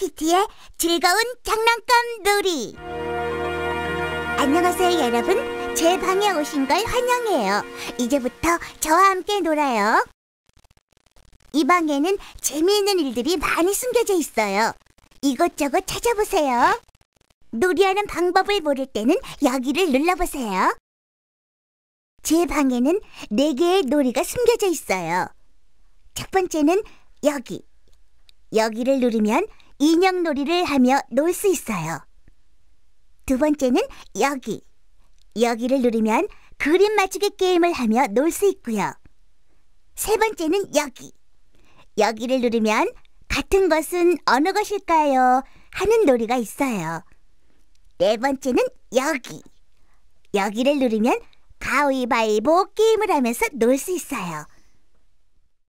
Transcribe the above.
키티의 즐거운 장난감 놀이 안녕하세요 여러분 제 방에 오신 걸 환영해요 이제부터 저와 함께 놀아요 이 방에는 재미있는 일들이 많이 숨겨져 있어요 이것저것 찾아보세요 놀이하는 방법을 모를 때는 여기를 눌러보세요 제 방에는 4개의 놀이가 숨겨져 있어요 첫 번째는 여기 여기를 누르면 인형 놀이를 하며 놀 수 있어요. 두 번째는 여기. 여기를 누르면 그림 맞추기 게임을 하며 놀 수 있고요. 세 번째는 여기. 여기를 누르면 같은 것은 어느 것일까요? 하는 놀이가 있어요. 네 번째는 여기. 여기를 누르면 가위바위보 게임을 하면서 놀 수 있어요.